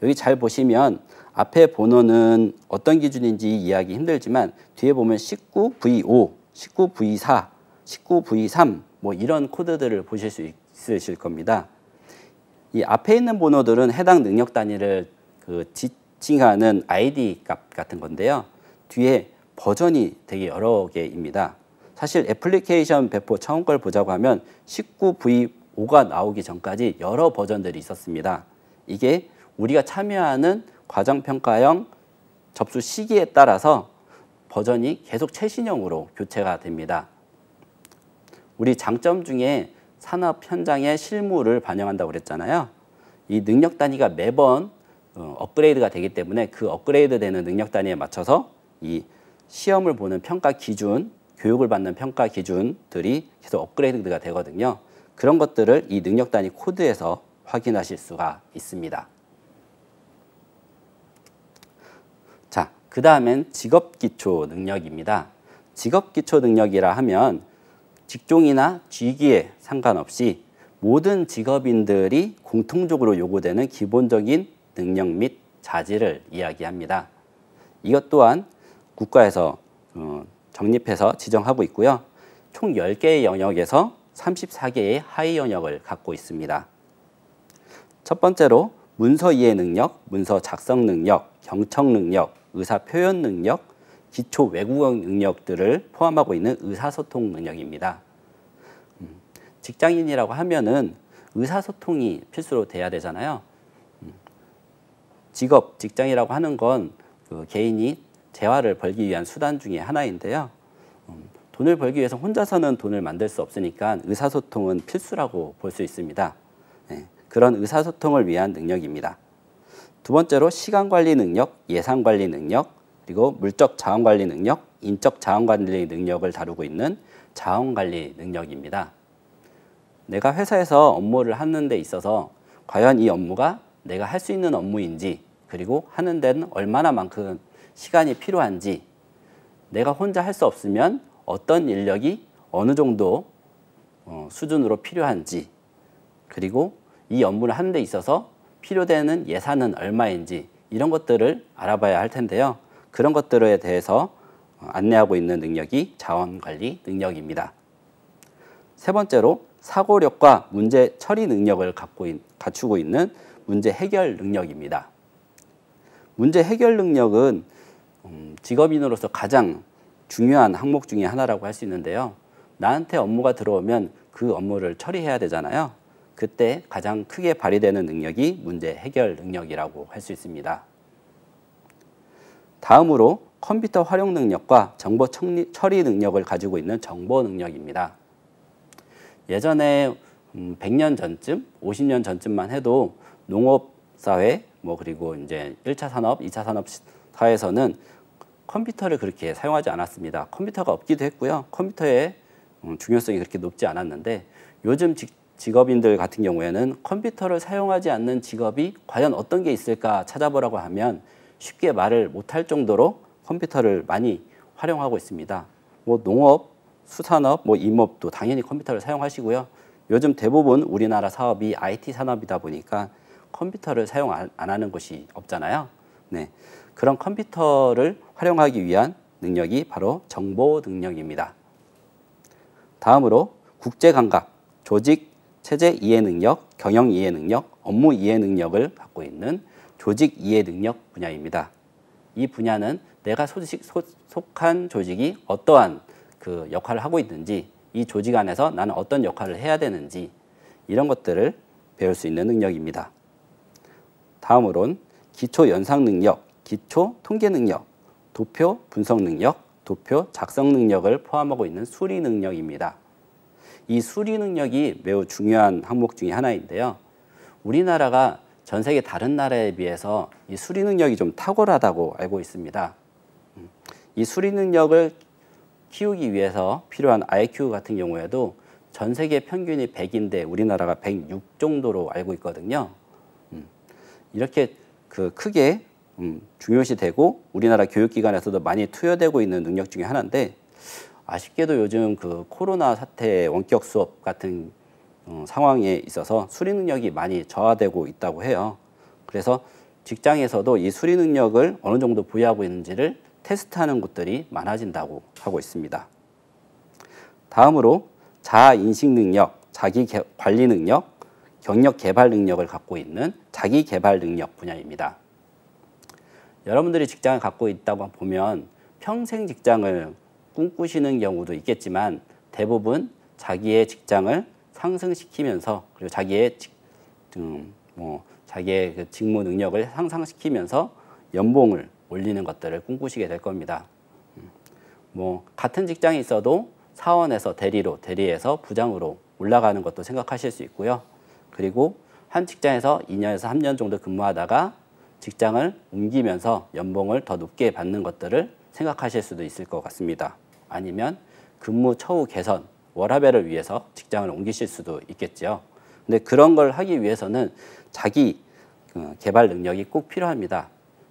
여기 잘 보시면 앞에 번호는 어떤 기준인지 이해하기 힘들지만 뒤에 보면 19V5, 19V4 19V3 뭐 이런 코드들을 보실 수 있으실 겁니다. 이 앞에 있는 번호들은 해당 능력 단위를 그 지칭하는 ID 값 같은 건데요. 뒤에 버전이 되게 여러 개입니다. 사실 애플리케이션 배포 처음 걸 보자고 하면 19V5가 나오기 전까지 여러 버전들이 있었습니다. 이게 우리가 참여하는 과정평가형 접수 시기에 따라서 버전이 계속 최신형으로 교체가 됩니다. 우리 장점 중에 산업 현장의 실무를 반영한다고 그랬잖아요. 이 능력 단위가 매번 어, 업그레이드가 되기 때문에 그 업그레이드 되는 능력 단위에 맞춰서 이 시험을 보는 평가 기준, 교육을 받는 평가 기준들이 계속 업그레이드가 되거든요. 그런 것들을 이 능력 단위 코드에서 확인하실 수가 있습니다. 자, 그 다음엔 직업 기초 능력입니다. 직업 기초 능력이라 하면 직종이나 직위에 상관없이 모든 직업인들이 공통적으로 요구되는 기본적인 능력 및 자질을 이야기합니다. 이것 또한 국가에서 정립해서 어, 지정하고 있고요. 총 10개의 영역에서 34개의 하위 영역을 갖고 있습니다. 첫 번째로 문서 이해 능력, 문서 작성 능력, 경청 능력, 의사 표현 능력, 기초 외국어 능력들을 포함하고 있는 의사소통 능력입니다. 음, 직장인이라고 하면은 의사소통이 필수로 돼야 되잖아요. 음, 직업, 직장이라고 하는 건그 개인이 재화를 벌기 위한 수단 중에 하나인데요. 음, 돈을 벌기 위해서 혼자서는 돈을 만들 수 없으니까 의사소통은 필수라고 볼 수 있습니다. 예, 그런 의사소통을 위한 능력입니다. 두 번째로 시간관리 능력, 예산관리 능력, 그리고 물적 자원관리 능력, 인적 자원관리 능력을 다루고 있는 자원관리 능력입니다. 내가 회사에서 업무를 하는 데 있어서 과연 이 업무가 내가 할 수 있는 업무인지 그리고 하는 데는 얼마나 만큼 시간이 필요한지 내가 혼자 할 수 없으면 어떤 인력이 어느 정도 어, 수준으로 필요한지 그리고 이 업무를 하는 데 있어서 필요되는 예산은 얼마인지 이런 것들을 알아봐야 할 텐데요. 그런 것들에 대해서 어, 안내하고 있는 능력이 자원관리 능력입니다. 세 번째로 사고력과 문제 처리 능력을 갖고 있, 갖추고 있는 문제 해결 능력입니다. 문제 해결 능력은 음, 직업인으로서 가장 중요한 항목 중의 하나라고 할 수 있는데요. 나한테 업무가 들어오면 그 업무를 처리해야 되잖아요. 그때 가장 크게 발휘되는 능력이 문제 해결 능력이라고 할 수 있습니다. 다음으로 컴퓨터 활용 능력과 정보 처리 능력을 가지고 있는 정보 능력입니다. 예전에 100년 음, 전쯤, 50년 전쯤만 해도 농업 사회, 뭐 그리고 이제 1차 산업, 2차 산업 사회에서는 컴퓨터를 그렇게 사용하지 않았습니다. 컴퓨터가 없기도 했고요. 컴퓨터의 음, 중요성이 그렇게 높지 않았는데 요즘 직업인들 같은 경우에는 컴퓨터를 사용하지 않는 직업이 과연 어떤 게 있을까 찾아보라고 하면 쉽게 말을 못할 정도로 컴퓨터를 많이 활용하고 있습니다. 뭐 농업, 수산업, 뭐 임업도 당연히 컴퓨터를 사용하시고요. 요즘 대부분 우리나라 사업이 IT 산업이다 보니까 컴퓨터를 사용 안 하는 곳이 없잖아요. 네. 그런 컴퓨터를 활용하기 위한 능력이 바로 정보 능력입니다. 다음으로 국제 감각, 조직, 체제 이해 능력, 경영 이해 능력, 업무 이해 능력을 갖고 있는 조직 이해 능력 분야입니다. 이 분야는 내가 소식, 소, 속한 조직이 어떠한 그 역할을 하고 있는지 이 조직 안에서 나는 어떤 역할을 해야 되는지 이런 것들을 배울 수 있는 능력입니다. 다음으론 기초 연상 능력, 기초 통계 능력, 도표 분석 능력, 도표 작성 능력을 포함하고 있는 수리 능력입니다. 이 수리 능력이 매우 중요한 항목 중의 하나인데요. 우리나라가 전 세계 다른 나라에 비해서 이 수리 능력이 좀 탁월하다고 알고 있습니다. 음, 이 수리 능력을 키우기 위해서 필요한 IQ 같은 경우에도 전 세계 평균이 100인데 우리나라가 106 정도로 알고 있거든요. 음, 이렇게 그 크게 음, 중요시되고 우리나라 교육기관에서도 많이 투여되고 있는 능력 중에 하나인데 아쉽게도 요즘 그 코로나 사태 원격 수업 같은 어, 상황에 있어서 수리 능력이 많이 저하되고 있다고 해요. 그래서 직장에서도 이 수리 능력을 어느 정도 부여하고 있는지를 테스트하는 곳들이 많아진다고 하고 있습니다. 다음으로 자아 인식 능력, 자기 관리 능력, 경력 개발 능력을 갖고 있는 자기 개발 능력 분야입니다. 여러분들이 직장을 갖고 있다고 보면 평생 직장을 꿈꾸시는 경우도 있겠지만 대부분 자기의 직장을 상승시키면서 그리고 자기의 음, 뭐 자기의 그 직무 능력을 향상시키면서 연봉을 올리는 것들을 꿈꾸시게 될 겁니다. 음, 뭐 같은 직장에 있어도 사원에서 대리로, 대리에서 부장으로 올라가는 것도 생각하실 수 있고요. 그리고 한 직장에서 2년에서 3년 정도 근무하다가 직장을 옮기면서 연봉을 더 높게 받는 것들을 생각하실 수도 있을 것 같습니다. 아니면 근무 처우 개선 워라벨을 위해서 직장을 옮기실 수도 있겠죠 근데 그런 걸 하기 위해서는 자기 그 개발 능력이 꼭 필요합니다.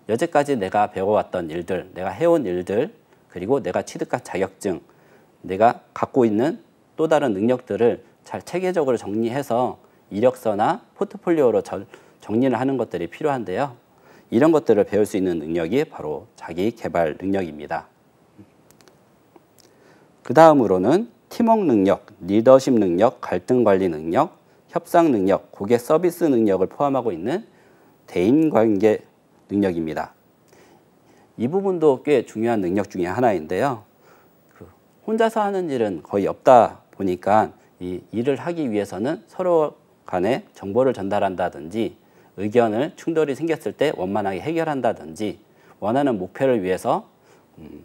여태까지 내가 배워왔던 일들, 내가 해온 일들, 그리고 내가 취득한 자격증, 내가 갖고 있는 또 다른 능력들을 잘 체계적으로 정리해서 이력서나 포트폴리오로 정리를 하는 것들이 필요한데요. 이런 것들을 배울 수 있는 능력이 바로 자기 개발 능력입니다. 그 다음으로는 팀웍 능력, 리더십 능력, 갈등 관리 능력, 협상 능력, 고객 서비스 능력을 포함하고 있는 대인 관계 능력입니다. 이 부분도 꽤 중요한 능력 중에 하나인데요. 그 혼자서 하는 일은 거의 없다 보니까 이 일을 하기 위해서는 서로 간에 정보를 전달한다든지 의견을 충돌이 생겼을 때 원만하게 해결한다든지 원하는 목표를 위해서 음,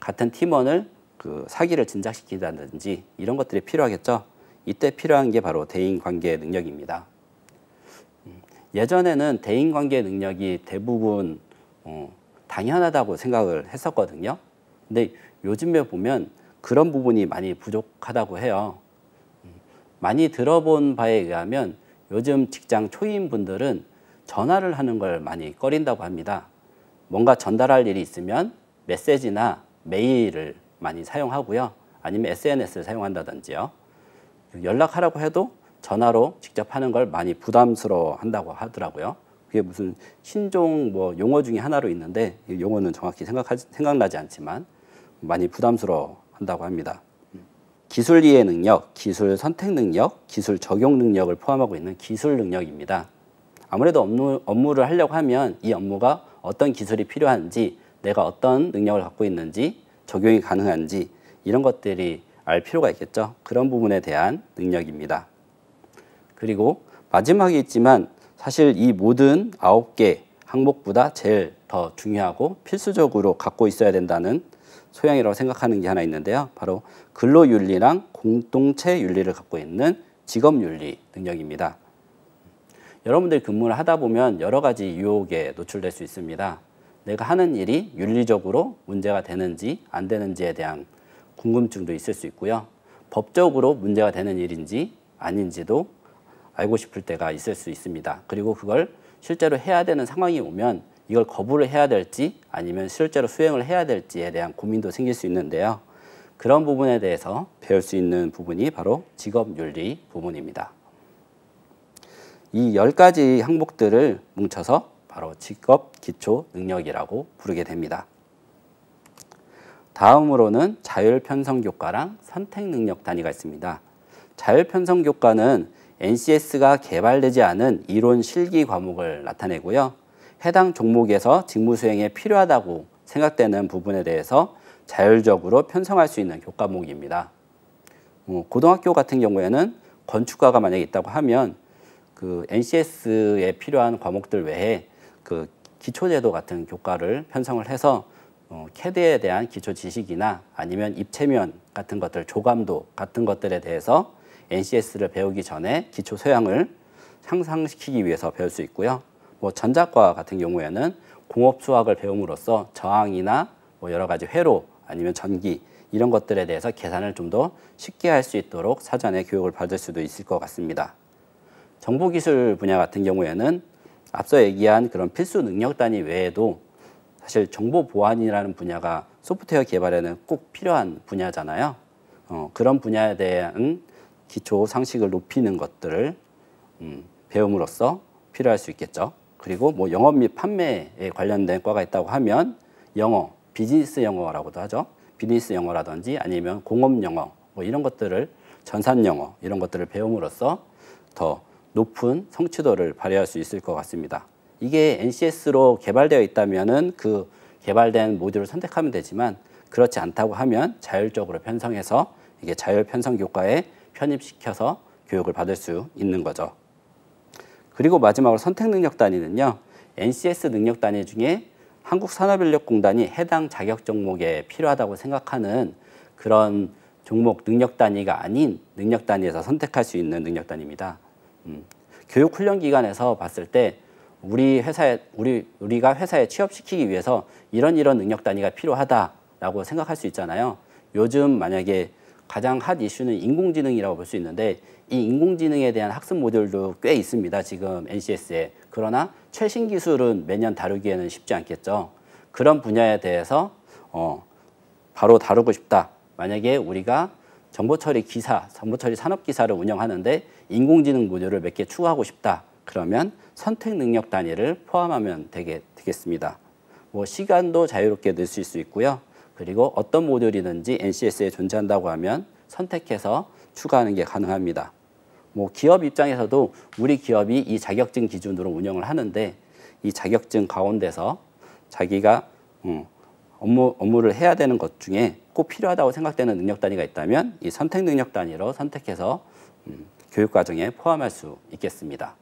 같은 팀원을 그 사기를 진작시키다든지 이런 것들이 필요하겠죠. 이때 필요한 게 바로 대인관계 능력입니다. 음, 예전에는 대인관계 능력이 대부분 어, 당연하다고 생각을 했었거든요. 근데 요즘에 보면 그런 부분이 많이 부족하다고 해요. 음, 많이 들어본 바에 의하면 요즘 직장 초임분들은 전화를 하는 걸 많이 꺼린다고 합니다. 뭔가 전달할 일이 있으면 메시지나 메일을 많이 사용하고요. 아니면 SNS를 사용한다든지요. 연락하라고 해도 전화로 직접 하는 걸 많이 부담스러워 한다고 하더라고요. 그게 무슨 신종 뭐 용어 중에 하나로 있는데 용어는 정확히 생각하지, 생각나지 않지만 많이 부담스러워 한다고 합니다. 기술 이해 능력, 기술 선택 능력, 기술 적용 능력을 포함하고 있는 기술 능력입니다. 아무래도 업무, 업무를 하려고 하면 이 업무가 어떤 기술이 필요한지 내가 어떤 능력을 갖고 있는지 적용이 가능한지 이런 것들이 알 필요가 있겠죠. 그런 부분에 대한 능력입니다. 그리고 마지막에 있지만 사실 이 모든 아홉 개 항목보다 제일 더 중요하고 필수적으로 갖고 있어야 된다는 소양이라고 생각하는 게 하나 있는데요. 바로 근로윤리랑 공동체 윤리를 갖고 있는 직업윤리 능력입니다. 여러분들 근무를 하다 보면 여러 가지 유혹에 노출될 수 있습니다. 내가 하는 일이 윤리적으로 문제가 되는지 안 되는지에 대한 궁금증도 있을 수 있고요. 법적으로 문제가 되는 일인지 아닌지도 알고 싶을 때가 있을 수 있습니다. 그리고 그걸 실제로 해야 되는 상황이 오면 이걸 거부를 해야 될지 아니면 실제로 수행을 해야 될지에 대한 고민도 생길 수 있는데요. 그런 부분에 대해서 배울 수 있는 부분이 바로 직업윤리 부분입니다. 이1 0가지 항목들을 뭉쳐서 바로 직업 기초 능력이라고 부르게 됩니다. 다음으로는 자율 편성 교과랑 선택 능력 단위가 있습니다. 자율 편성 교과는 NCS가 개발되지 않은 이론 실기 과목을 나타내고요. 해당 종목에서 직무 수행에 필요하다고 생각되는 부분에 대해서 자율적으로 편성할 수 있는 교과목입니다. 어, 고등학교 같은 경우에는 건축과가 만약에 있다고 하면 그 NCS에 필요한 과목들 외에 그 기초제도 같은 교과를 편성을 해서 어, 캐드에 대한 기초 지식이나 아니면 입체면 같은 것들, 조감도 같은 것들에 대해서 NCS를 배우기 전에 기초 소양을 향상시키기 위해서 배울 수 있고요. 뭐 전자과 같은 경우에는 공업 수학을 배움으로써 저항이나 뭐 여러 가지 회로 아니면 전기 이런 것들에 대해서 계산을 좀 더 쉽게 할 수 있도록 사전에 교육을 받을 수도 있을 것 같습니다. 정보기술 분야 같은 경우에는 앞서 얘기한 그런 필수 능력 단위 외에도 사실 정보 보안이라는 분야가 소프트웨어 개발에는 꼭 필요한 분야잖아요. 어, 그런 분야에 대한 기초 상식을 높이는 것들을 음, 배움으로써 필요할 수 있겠죠. 그리고 뭐 영업 및 판매에 관련된 과가 있다고 하면 영어, 비즈니스 영어라고도 하죠. 비즈니스 영어라든지 아니면 공업 영어 뭐 이런 것들을 전산 영어 이런 것들을 배움으로써 더 높은 성취도를 발휘할 수 있을 것 같습니다. 이게 NCS로 개발되어 있다면 그 개발된 모듈을 선택하면 되지만 그렇지 않다고 하면 자율적으로 편성해서 이게 자율 편성 교과에 편입시켜서 교육을 받을 수 있는 거죠. 그리고 마지막으로 선택 능력 단위는요. NCS 능력 단위 중에 한국산업인력공단이 해당 자격 종목에 필요하다고 생각하는 그런 종목 능력 단위가 아닌 능력 단위에서 선택할 수 있는 능력 단위입니다. 음. 교육 훈련 기관에서 봤을 때 우리 회사에 우리 우리가 회사에 취업시키기 위해서 이런 이런 능력 단위가 필요하다라고 생각할 수 있잖아요. 요즘 만약에 가장 핫 이슈는 인공지능이라고 볼 수 있는데 이 인공지능에 대한 학습 모듈도 꽤 있습니다. 지금 NCS에. 그러나 최신 기술은 매년 다루기에는 쉽지 않겠죠. 그런 분야에 대해서 어, 바로 다루고 싶다. 만약에 우리가 정보 처리 기사, 정보 처리 산업 기사를 운영하는데 인공지능 모듈을 몇 개 추가하고 싶다. 그러면 선택 능력 단위를 포함하면 되게 되겠습니다. 뭐 시간도 자유롭게 넣으수 있고요. 그리고 어떤 모듈이든지 NCS에 존재한다고 하면 선택해서 추가하는 게 가능합니다. 뭐 기업 입장에서도 우리 기업이 이 자격증 기준으로 운영을 하는데 이 자격증 가운데서 자기가 음, 업무, 업무를 해야 되는 것 중에 꼭 필요하다고 생각되는 능력 단위가 있다면 이 선택 능력 단위로 선택해서 음, 교육과정에 포함할 수 있겠습니다.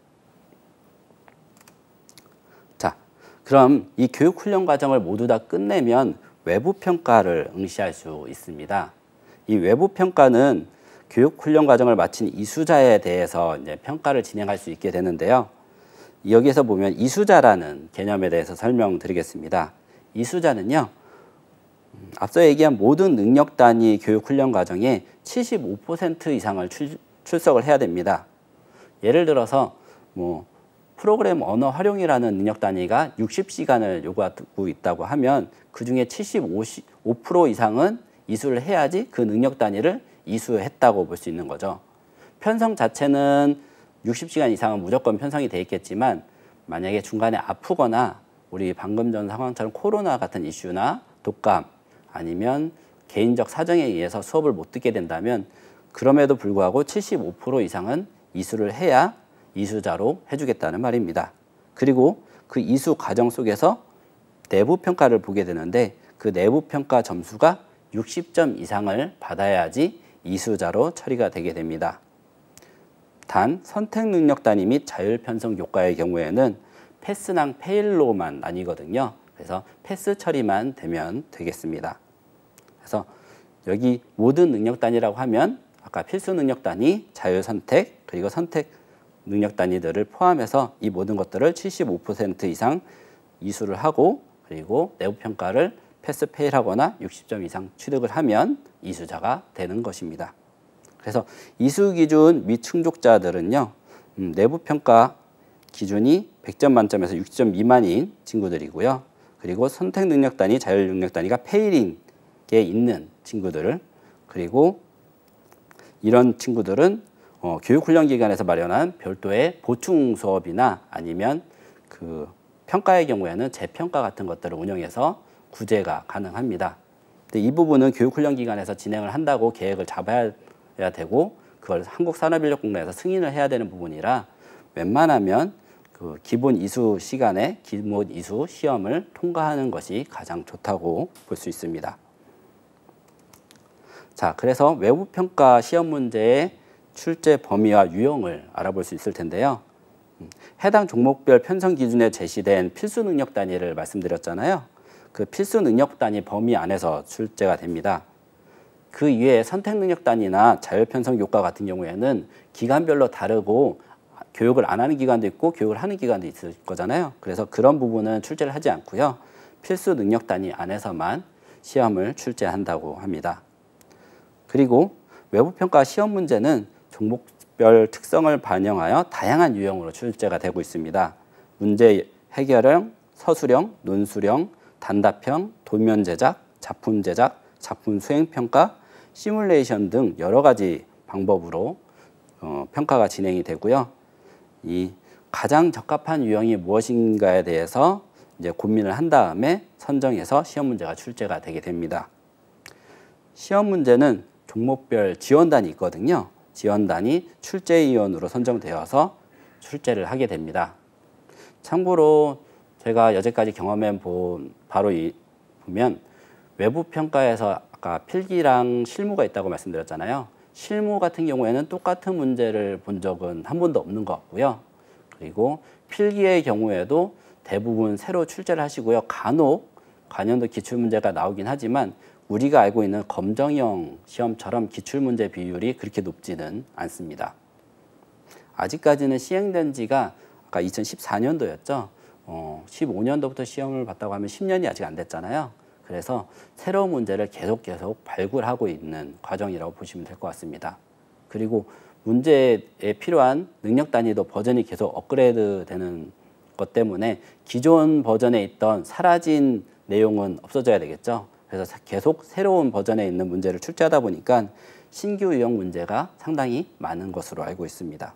자, 그럼 이 교육훈련 과정을 모두 다 끝내면 외부평가를 응시할 수 있습니다. 이 외부평가는 교육훈련 과정을 마친 이수자에 대해서 이제 평가를 진행할 수 있게 되는데요. 여기서 보면 이수자라는 개념에 대해서 설명드리겠습니다. 이수자는요. 앞서 얘기한 모든 능력 단위 교육 훈련 과정의 75% 이상을 출, 출석을 해야 됩니다. 예를 들어서 뭐 프로그램 언어 활용이라는 능력 단위가 60시간을 요구하고 있다고 하면 그 중에 75% 이상은 이수를 해야지 그 능력 단위를 이수했다고 볼 수 있는 거죠. 편성 자체는 60시간 이상은 무조건 편성이 돼 있겠지만 만약에 중간에 아프거나 우리 방금 전 상황처럼 코로나 같은 이슈나 독감 아니면 개인적 사정에 의해서 수업을 못 듣게 된다면 그럼에도 불구하고 75% 이상은 이수를 해야 이수자로 해주겠다는 말입니다. 그리고 그 이수 과정 속에서 내부 평가를 보게 되는데 그 내부 평가 점수가 60점 이상을 받아야지 이수자로 처리가 되게 됩니다. 단 선택 능력 단위 및 자율 편성 효과의 경우에는 패스랑 페일로만 나뉘거든요. 그래서 패스 처리만 되면 되겠습니다. 그래서 여기 모든 능력 단위라고 하면 아까 필수 능력 단위, 자율 선택, 그리고 선택 능력 단위들을 포함해서 이 모든 것들을 75% 이상 이수를 하고 그리고 내부 평가를 패스 페일하거나 60점 이상 취득을 하면 이수자가 되는 것입니다. 그래서 이수 기준 미충족자들은요. 음, 내부 평가 기준이 100점 만점에서 60점 미만인 친구들이고요. 그리고 선택 능력 단위, 자율 능력 단위가 페일인 게 있는 친구들을 그리고 이런 친구들은 어, 교육훈련 기관에서 마련한 별도의 보충 수업이나 아니면 그 평가의 경우에는 재평가 같은 것들을 운영해서 구제가 가능합니다. 근데 이 부분은 교육훈련 기관에서 진행을 한다고 계획을 잡아야 되고 그걸 한국산업인력공단에서 승인을 해야 되는 부분이라 웬만하면 그 기본 이수 시간에 기본 이수 시험을 통과하는 것이 가장 좋다고 볼 수 있습니다. 자, 그래서 외부평가 시험 문제의 출제 범위와 유형을 알아볼 수 있을 텐데요. 음, 해당 종목별 편성 기준에 제시된 필수 능력 단위를 말씀드렸잖아요. 그 필수 능력 단위 범위 안에서 출제가 됩니다. 그 이외에 선택 능력 단위나 자율 편성 효과 같은 경우에는 기간별로 다르고 교육을 안 하는 기간도 있고 교육을 하는 기간도 있을 거잖아요. 그래서 그런 부분은 출제를 하지 않고요. 필수 능력 단위 안에서만 시험을 출제한다고 합니다. 그리고 외부평가 시험 문제는 종목별 특성을 반영하여 다양한 유형으로 출제가 되고 있습니다. 문제 해결형, 서술형, 논술형, 단답형, 도면 제작, 작품 제작, 작품 수행평가, 시뮬레이션 등 여러 가지 방법으로 어, 평가가 진행이 되고요. 이 가장 적합한 유형이 무엇인가에 대해서 이제 고민을 한 다음에 선정해서 시험 문제가 출제가 되게 됩니다. 시험 문제는 종목별 지원단이 있거든요. 지원단이 출제위원으로 선정되어서 출제를 하게 됩니다. 참고로 제가 여태까지 경험해 본 바로 이, 보면 외부 평가에서 아까 필기랑 실무가 있다고 말씀드렸잖아요. 실무 같은 경우에는 똑같은 문제를 본 적은 한 번도 없는 것 같고요. 그리고 필기의 경우에도 대부분 새로 출제를 하시고요. 간혹 관련도 기출문제가 나오긴 하지만 우리가 알고 있는 검정형 시험처럼 기출문제 비율이 그렇게 높지는 않습니다. 아직까지는 시행된 지가 아까 2014년도였죠. 어, 15년도부터 시험을 봤다고 하면 10년이 아직 안 됐잖아요. 그래서 새로운 문제를 계속 계속 발굴하고 있는 과정이라고 보시면 될 것 같습니다. 그리고 문제에 필요한 능력 단위도 버전이 계속 업그레이드 되는 것 때문에 기존 버전에 있던 사라진 내용은 없어져야 되겠죠. 그래서 계속 새로운 버전에 있는 문제를 출제하다 보니까 신규 유형 문제가 상당히 많은 것으로 알고 있습니다.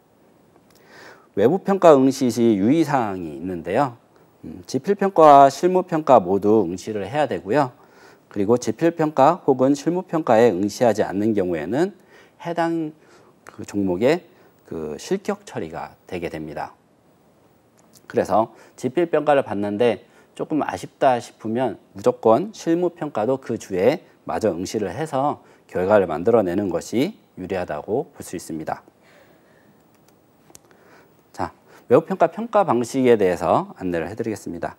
외부평가 응시 시 유의사항이 있는데요. 음, 지필평가와 실무평가 모두 응시를 해야 되고요. 그리고 지필평가 혹은 실무평가에 응시하지 않는 경우에는 해당 그 종목의 그 실격 처리가 되게 됩니다. 그래서 지필평가를 받는데 조금 아쉽다 싶으면 무조건 실무평가도 그 주에 마저 응시를 해서 결과를 만들어내는 것이 유리하다고 볼 수 있습니다. 자, 외부평가 평가 방식에 대해서 안내를 해드리겠습니다.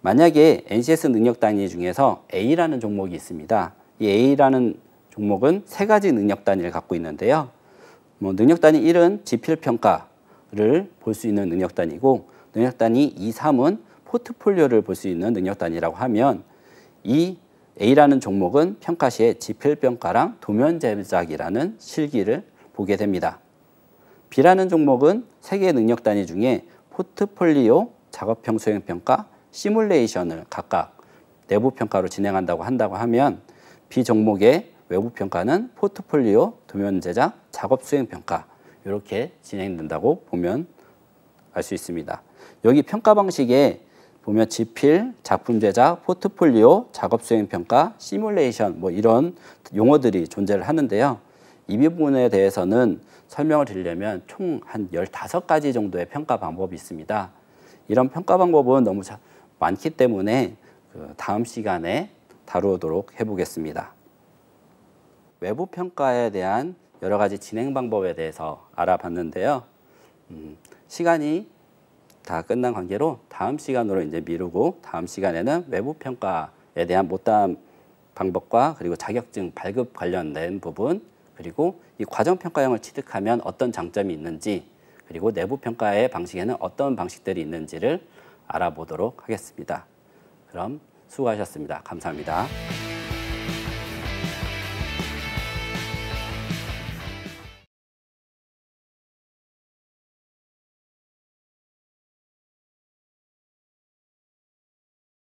만약에 NCS 능력 단위 중에서 A라는 종목이 있습니다. 이 A라는 종목은 세 가지 능력 단위를 갖고 있는데요. 뭐 능력 단위 1은 지필 평가를 볼 수 있는 능력 단위고 능력 단위 2, 3은 포트폴리오를 볼 수 있는 능력 단위라고 하면 이 A라는 종목은 평가 시에 지필평가랑 도면제작이라는 실기를 보게 됩니다. B라는 종목은 세 개의 능력 단위 중에 포트폴리오, 작업형 수행평가, 시뮬레이션을 각각 내부평가로 진행한다고 한다고 하면 B 종목의 외부평가는 포트폴리오, 도면제작, 작업수행평가 이렇게 진행된다고 보면 알 수 있습니다. 여기 평가 방식에 보면 지필, 작품 제작, 포트폴리오, 작업 수행 평가, 시뮬레이션 뭐 이런 용어들이 존재를 하는데요. 이 부분에 대해서는 설명을 드리려면 총 한 15가지 정도의 평가 방법이 있습니다. 이런 평가 방법은 너무 많기 때문에 그 다음 시간에 다루도록 해보겠습니다. 외부 평가에 대한 여러 가지 진행 방법에 대해서 알아봤는데요. 음, 시간이 다 끝난 관계로 다음 시간으로 이제 미루고 다음 시간에는 외부 평가에 대한 못담 방법과 그리고 자격증 발급 관련된 부분 그리고 이 과정 평가형을 취득하면 어떤 장점이 있는지 그리고 내부 평가의 방식에는 어떤 방식들이 있는지를 알아보도록 하겠습니다. 그럼 수고하셨습니다. 감사합니다.